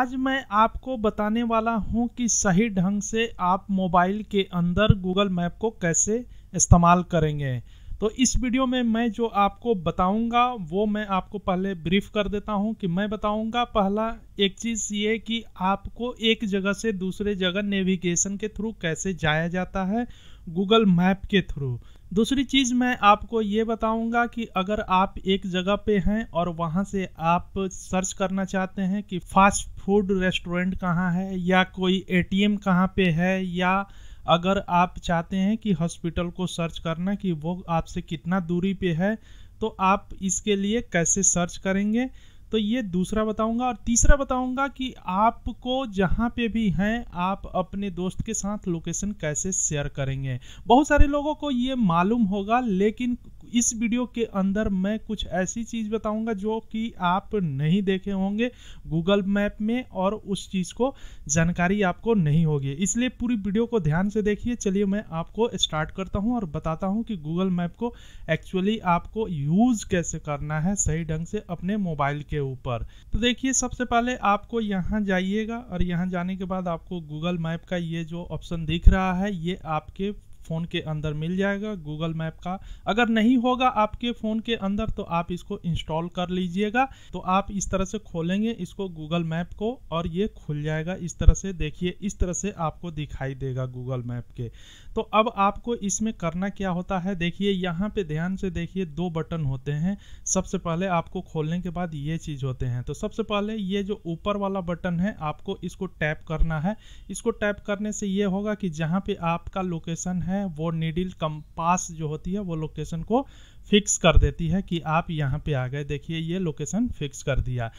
आज मैं आपको बताने वाला हूं कि सही ढंग से आप मोबाइल के अंदर गूगल मैप को कैसे इस्तेमाल करेंगे तो इस वीडियो में मैं जो आपको बताऊंगा वो मैं आपको पहले ब्रीफ कर देता हूं कि मैं बताऊंगा पहला एक चीज़ ये कि आपको एक जगह से दूसरे जगह नेविगेशन के थ्रू कैसे जाया जाता है गूगल मैप के थ्रू दूसरी चीज़ मैं आपको ये बताऊंगा कि अगर आप एक जगह पे हैं और वहाँ से आप सर्च करना चाहते हैं कि फास्ट फूड रेस्टोरेंट कहाँ है या कोई ए टी कहाँ पे है या अगर आप चाहते हैं कि हॉस्पिटल को सर्च करना कि वो आपसे कितना दूरी पे है तो आप इसके लिए कैसे सर्च करेंगे तो ये दूसरा बताऊंगा और तीसरा बताऊंगा कि आपको जहाँ पे भी हैं आप अपने दोस्त के साथ लोकेशन कैसे शेयर करेंगे बहुत सारे लोगों को ये मालूम होगा लेकिन इस वीडियो के अंदर मैं कुछ ऐसी चीज़ बताऊंगा जो कि आप नहीं देखे होंगे गूगल मैप में और उस चीज़ को जानकारी आपको नहीं होगी इसलिए पूरी वीडियो को ध्यान से देखिए चलिए मैं आपको स्टार्ट करता हूँ और बताता हूँ कि गूगल मैप को एक्चुअली आपको यूज़ कैसे करना है सही ढंग से अपने मोबाइल के ऊपर तो देखिए सबसे पहले आपको यहाँ जाइएगा और यहाँ जाने के बाद आपको गूगल मैप का ये जो ऑप्शन दिख रहा है ये आपके फ़ोन के अंदर मिल जाएगा गूगल मैप का अगर नहीं होगा आपके फ़ोन के अंदर तो आप इसको इंस्टॉल कर लीजिएगा तो आप इस तरह से खोलेंगे इसको गूगल मैप को और ये खुल जाएगा इस तरह से देखिए इस तरह से आपको दिखाई देगा गूगल मैप के तो अब आपको इसमें करना क्या होता है देखिए यहाँ पे ध्यान से देखिए दो बटन होते हैं सबसे पहले आपको खोलने के बाद ये चीज़ होते हैं तो सबसे पहले ये जो ऊपर वाला बटन है आपको इसको टैप करना है इसको टैप करने से ये होगा कि जहाँ पे आपका लोकेशन है है वो नीडिल कंपास जो होती है वो लोकेशन को फिक्स कर देती है कि आप यहाँ पे आ गए देखिए ये लोकेशन फिक्स कर दिया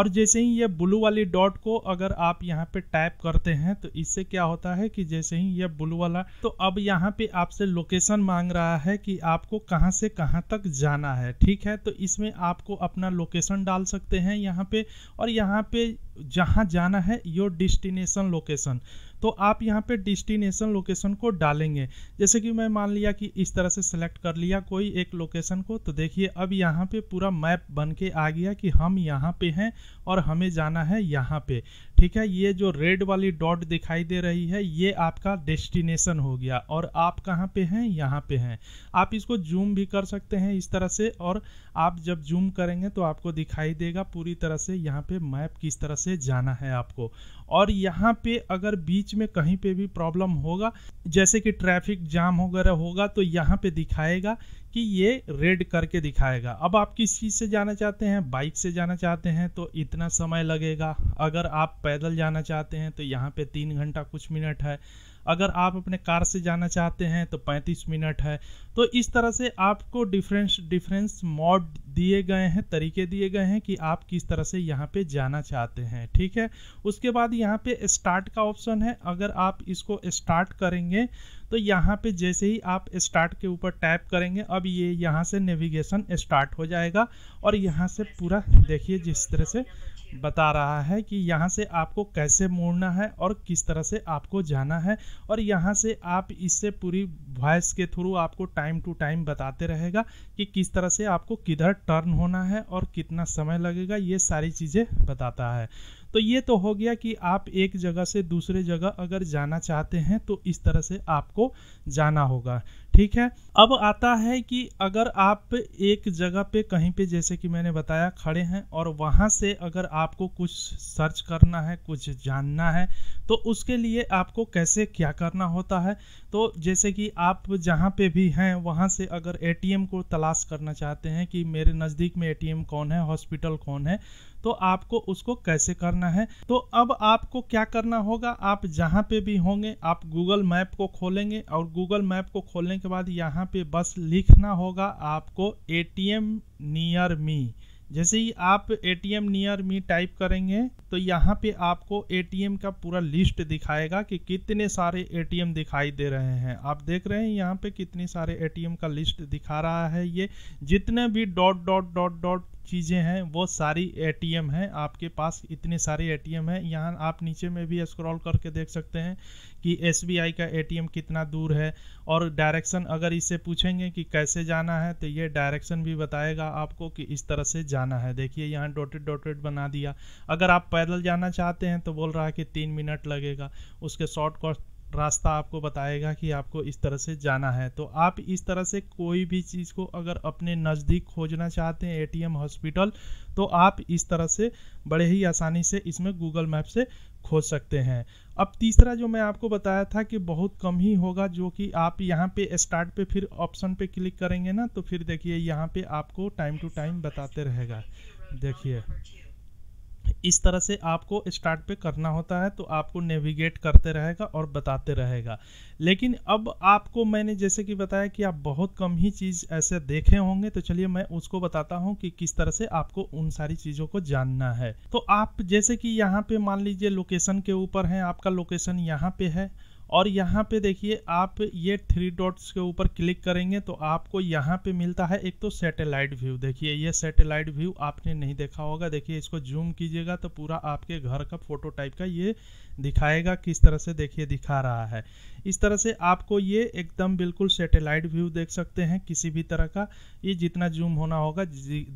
और जैसे ही ये ब्लू वाली डॉट को अगर आप यहाँ पे टैप करते हैं तो इससे क्या होता है कि जैसे ही ये ब्लू वाला तो अब यहाँ पे आपसे लोकेशन मांग रहा है कि आपको कहाँ से कहाँ तक जाना है ठीक है तो इसमें आपको अपना लोकेशन डाल सकते हैं यहाँ पे और यहाँ पे जहाँ जाना है योर डिस्टिनेशन लोकेशन तो आप यहाँ पे डिस्टिनेशन लोकेशन को डालेंगे जैसे कि मैं मान लिया कि इस तरह से सेलेक्ट कर लिया कोई एक लोकेशन को तो देखिए अब यहाँ पे पूरा मैप बन के आ गया कि हम यहाँ पे हैं और हमें जाना है यहाँ पे ठीक है ये जो रेड वाली डॉट दिखाई दे रही है ये आपका डेस्टिनेशन हो गया और आप कहाँ पे हैं यहाँ पे हैं आप इसको जूम भी कर सकते हैं इस तरह से और आप जब जूम करेंगे तो आपको दिखाई देगा पूरी तरह से यहाँ पे मैप किस तरह से जाना है आपको और यहाँ पे अगर बीच में कहीं पे भी प्रॉब्लम होगा जैसे कि ट्रैफिक जाम वगैरह होगा तो यहाँ पे दिखाएगा कि ये रेड करके दिखाएगा अब आप किस चीज़ से जाना चाहते हैं बाइक से जाना चाहते हैं तो इतना समय लगेगा अगर आप पैदल जाना चाहते हैं तो यहाँ पे तीन घंटा कुछ मिनट है अगर आप अपने कार से जाना चाहते हैं तो 35 मिनट है तो इस तरह से आपको डिफरेंस डिफरेंस मॉड दिए गए हैं तरीके दिए गए हैं कि आप किस तरह से यहाँ पे जाना चाहते हैं ठीक है उसके बाद यहाँ पे स्टार्ट का ऑप्शन है अगर आप इसको स्टार्ट करेंगे तो यहाँ पे जैसे ही आप स्टार्ट के ऊपर टैप करेंगे अब ये यहाँ से नेविगेशन स्टार्ट हो जाएगा और यहाँ से पूरा देखिए जिस तरह से बता रहा है कि यहाँ से आपको कैसे मोड़ना है और किस तरह से आपको जाना है और यहाँ से आप इससे पूरी वॉइस के थ्रू आपको टाइम टू टाइम बताते रहेगा कि किस तरह से आपको किधर टर्न होना है और कितना समय लगेगा ये सारी चीज़ें बताता है तो ये तो हो गया कि आप एक जगह से दूसरे जगह अगर जाना चाहते हैं तो इस तरह से आपको जाना होगा ठीक है अब आता है कि अगर आप एक जगह पे कहीं पे जैसे कि मैंने बताया खड़े हैं और वहाँ से अगर आपको कुछ सर्च करना है कुछ जानना है तो उसके लिए आपको कैसे क्या करना होता है तो जैसे कि आप जहाँ पे भी हैं वहाँ से अगर एटीएम को तलाश करना चाहते हैं कि मेरे नज़दीक में एटीएम कौन है हॉस्पिटल कौन है तो आपको उसको कैसे करना है तो अब आपको क्या करना होगा आप जहाँ पे भी होंगे आप गूगल मैप को खोलेंगे और गूगल मैप को खोलने के बाद यहाँ पे बस लिखना होगा आपको A T M near me जैसे ही आप A T M near me type करेंगे तो यहाँ पे आपको ए टी एम का पूरा लिस्ट दिखाएगा कि कितने सारे ए टी एम दिखाई दे रहे हैं आप देख रहे हैं यहाँ पे कितने सारे ए टी एम का लिस्ट दिखा रहा है ये जितने भी डॉट डॉट डॉट डॉट चीज़ें हैं वो सारी एम हैं आपके पास इतने सारे ए एम हैं यहाँ आप नीचे में भी स्क्रॉल करके देख सकते हैं कि आई का एम कितना दूर है और डायरेक्शन अगर इससे पूछेंगे कि कैसे जाना है तो ये डायरेक्शन भी बताएगा आपको कि इस तरह से जाना है देखिए यहाँ डॉटेड डॉटेड बना दिया अगर आप पैदल जाना चाहते हैं तो बोल रहा है कि तीन मिनट लगेगा उसके शॉर्टकट रास्ता आपको बताएगा कि आपको इस तरह से जाना है तो आप इस तरह से कोई भी चीज़ को अगर अपने नज़दीक खोजना चाहते हैं एटीएम हॉस्पिटल तो आप इस तरह से बड़े ही आसानी से इसमें गूगल मैप से खोज सकते हैं अब तीसरा जो मैं आपको बताया था कि बहुत कम ही होगा जो कि आप यहाँ पे स्टार्ट पे फिर ऑप्शन पे क्लिक करेंगे ना तो फिर देखिए यहाँ पे आपको टाइम टू टाइम बताते रहेगा देखिए इस तरह से आपको स्टार्ट पे करना होता है तो आपको नेविगेट करते रहेगा और बताते रहेगा लेकिन अब आपको मैंने जैसे कि बताया कि आप बहुत कम ही चीज़ ऐसे देखे होंगे तो चलिए मैं उसको बताता हूँ कि किस तरह से आपको उन सारी चीज़ों को जानना है तो आप जैसे कि यहाँ पे मान लीजिए लोकेशन के ऊपर है आपका लोकेशन यहाँ पे है और यहाँ पे देखिए आप ये थ्री डॉट्स के ऊपर क्लिक करेंगे तो आपको यहाँ पे मिलता है एक तो सैटेलाइट व्यू देखिए ये सैटेलाइट व्यू आपने नहीं देखा होगा देखिए इसको जूम कीजिएगा तो पूरा आपके घर का फोटो टाइप का ये दिखाएगा किस तरह से देखिए दिखा रहा है इस तरह से आपको ये एकदम बिल्कुल सैटेलाइट व्यू देख सकते हैं किसी भी तरह का ये जितना जूम होना होगा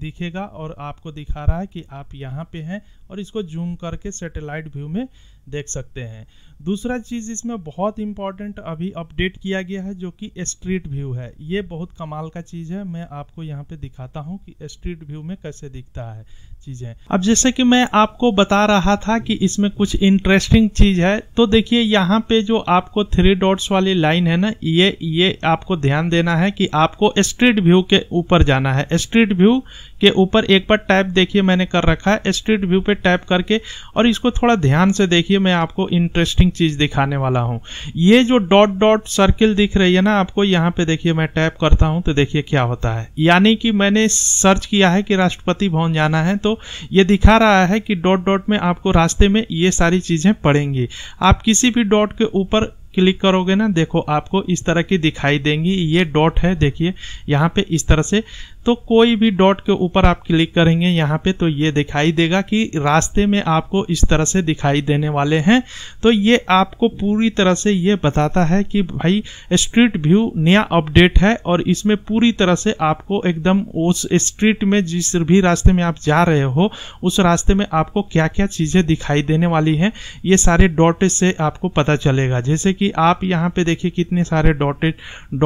दिखेगा और आपको दिखा रहा है कि आप यहाँ पे हैं और इसको जूम करके सैटेलाइट व्यू में देख सकते हैं दूसरा चीज़ इसमें बहुत इम्पॉर्टेंट अभी अपडेट किया गया है जो कि स्ट्रीट व्यू है ये बहुत कमाल का चीज़ है मैं आपको यहाँ पे दिखाता हूँ कि स्ट्रीट व्यू में कैसे दिखता है चीज़ें अब जैसे कि मैं आपको बता रहा था कि इसमें कुछ इंटरेस्टिंग चीज़ है तो देखिए यहाँ पे जो आपको थ्री डॉट्स वाली लाइन है ना ये ये आपको ध्यान देना है कि आपको स्ट्रीट व्यू के ऊपर जाना है स्ट्रीट व्यू के ऊपर एक बार टैप देखिए मैंने कर रखा है स्ट्रीट व्यू पे टैप करके और इसको थोड़ा ध्यान से देखिए देखिए मैं आपको इंटरेस्टिंग चीज दिखाने वाला हूं ये जो डॉट डॉट सर्किल दिख रही है ना आपको यहाँ पे देखिए मैं टैप करता हूँ तो देखिए क्या होता है यानी कि मैंने सर्च किया है कि राष्ट्रपति भवन जाना है तो ये दिखा रहा है कि डॉट डॉट में आपको रास्ते में ये सारी चीजें पड़ेंगी आप किसी भी डॉट के ऊपर क्लिक करोगे ना देखो आपको इस तरह की दिखाई देंगी ये डॉट है देखिए यहाँ पे इस तरह से तो कोई भी डॉट के ऊपर आप क्लिक करेंगे यहाँ पे तो ये दिखाई देगा कि रास्ते में आपको इस तरह से दिखाई देने वाले हैं तो ये आपको पूरी तरह से ये बताता है कि भाई स्ट्रीट व्यू नया अपडेट है और इसमें पूरी तरह से आपको एकदम उस स्ट्रीट में जिस भी रास्ते में आप जा रहे हो उस रास्ते में आपको क्या क्या चीज़ें दिखाई देने वाली हैं ये सारे डॉट से आपको पता चलेगा जैसे कि आप यहाँ पे देखिए कितने सारे डॉटेड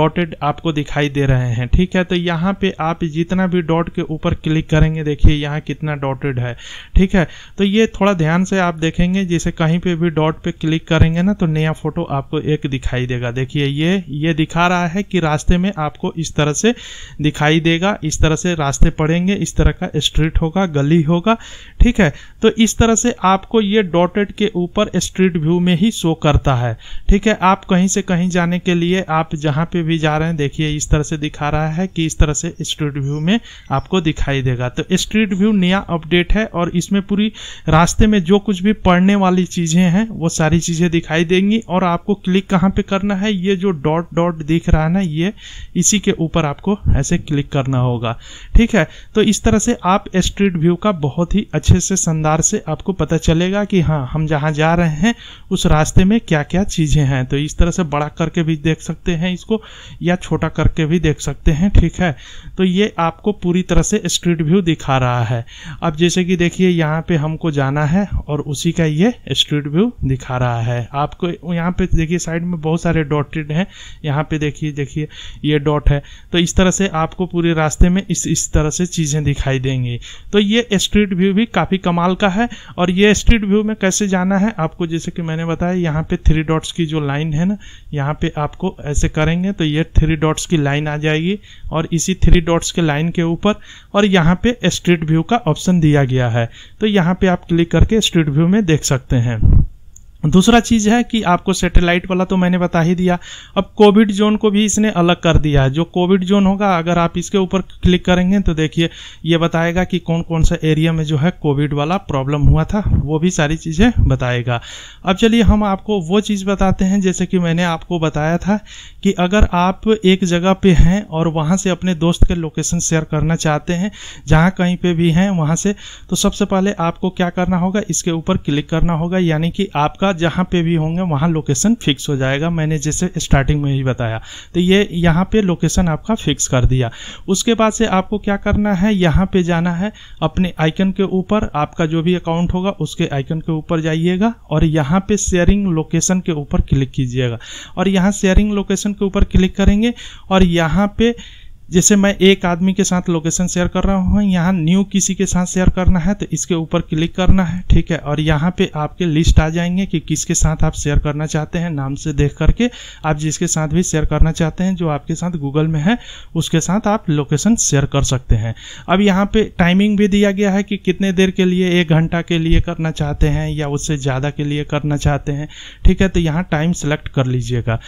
डॉटेड आपको दिखाई दे रहे हैं ठीक है तो यहाँ पे आप जितना भी डॉट के ऊपर क्लिक करेंगे देखिए यहाँ कितना डॉटेड है ठीक है तो ये थोड़ा ध्यान से आप देखेंगे जैसे कहीं पे भी डॉट पे क्लिक करेंगे ना तो नया फोटो आपको एक दिखाई देगा देखिए ये ये दिखा रहा है कि रास्ते में आपको इस तरह से दिखाई देगा इस तरह से रास्ते पड़ेंगे इस तरह का स्ट्रीट होगा गली होगा ठीक है तो इस तरह से आपको ये डॉटेड के ऊपर स्ट्रीट व्यू में ही शो करता है ठीक है आप कहीं से कहीं जाने के लिए आप जहाँ पे भी जा रहे हैं देखिए इस तरह से दिखा रहा है कि इस तरह से स्ट्रीट व्यू में आपको दिखाई देगा तो स्ट्रीट व्यू नया अपडेट है और इसमें पूरी रास्ते में जो कुछ भी पढ़ने वाली चीज़ें हैं वो सारी चीज़ें दिखाई देंगी और आपको क्लिक कहाँ पे करना है ये जो डॉट डॉट दिख रहा है ना ये इसी के ऊपर आपको ऐसे क्लिक करना होगा ठीक है तो इस तरह से आप स्ट्रीट व्यू का बहुत ही अच्छे से शानदार से आपको पता चलेगा कि हाँ हम जहाँ जा रहे हैं उस रास्ते में क्या क्या चीज़ें हैं तो इस तरह से बड़ा करके भी देख सकते हैं इसको या छोटा करके भी देख सकते हैं ठीक है तो ये आपको पूरी तरह से स्ट्रीट व्यू दिखा रहा है अब जैसे कि देखिए यहाँ पे हमको जाना है और उसी का ये स्ट्रीट व्यू दिखा रहा है आपको यहाँ पे देखिए साइड में बहुत सारे डॉटेड हैं यहाँ पे देखिए देखिए ये डॉट है तो इस तरह से आपको पूरे रास्ते में इस इस तरह से चीज़ें दिखाई देंगी तो ये स्ट्रीट व्यू भी काफ़ी कमाल का है और ये स्ट्रीट व्यू में कैसे जाना है आपको जैसे कि मैंने बताया यहाँ पर थ्री डॉट्स की जो लाइन है ना यहाँ पर आपको ऐसे करेंगे तो ये थ्री डॉट्स की लाइन आ जाएगी और इसी थ्री डॉट्स के के लाइन के ऊपर और यहाँ पे स्ट्रीट व्यू का ऑप्शन दिया गया है तो यहाँ पे आप क्लिक करके स्ट्रीट व्यू में देख सकते हैं दूसरा चीज़ है कि आपको सैटेलाइट वाला तो मैंने बता ही दिया अब कोविड जोन को भी इसने अलग कर दिया है जो कोविड जोन होगा अगर आप इसके ऊपर क्लिक करेंगे तो देखिए ये बताएगा कि कौन कौन सा एरिया में जो है कोविड वाला प्रॉब्लम हुआ था वो भी सारी चीज़ें बताएगा अब चलिए हम आपको वो चीज़ बताते हैं जैसे कि मैंने आपको बताया था कि अगर आप एक जगह पर हैं और वहाँ से अपने दोस्त के लोकेशन शेयर करना चाहते हैं जहाँ कहीं पर भी हैं वहाँ से तो सबसे पहले आपको क्या करना होगा इसके ऊपर क्लिक करना होगा यानी कि आपका बाद जहाँ पे भी होंगे वहाँ लोकेशन फिक्स हो जाएगा मैंने जैसे स्टार्टिंग में ही बताया तो ये यहाँ पे लोकेशन आपका फिक्स कर दिया उसके बाद से आपको क्या करना है यहाँ पे जाना है अपने आइकन के ऊपर आपका जो भी अकाउंट होगा उसके आइकन के ऊपर जाइएगा और यहाँ पे शेयरिंग लोकेशन के ऊपर क्लिक कीजिएगा और यहाँ शेयरिंग लोकेशन के ऊपर क्लिक करेंगे और यहाँ पे जैसे मैं एक आदमी के साथ लोकेशन शेयर कर रहा हूँ यहाँ न्यू किसी के साथ शेयर करना है तो इसके ऊपर क्लिक करना है ठीक है और यहाँ पे आपके लिस्ट आ जाएंगे कि किसके साथ आप शेयर करना चाहते हैं नाम से देख करके आप जिसके साथ भी शेयर करना चाहते हैं जो आपके साथ गूगल में है उसके साथ आप लोकेशन शेयर कर सकते हैं अब यहाँ पे टाइमिंग भी दिया गया है कि कितने देर के लिए एक घंटा के लिए करना चाहते हैं या उससे ज़्यादा के लिए करना चाहते हैं ठीक है तो यहाँ टाइम सेलेक्ट कर लीजिएगा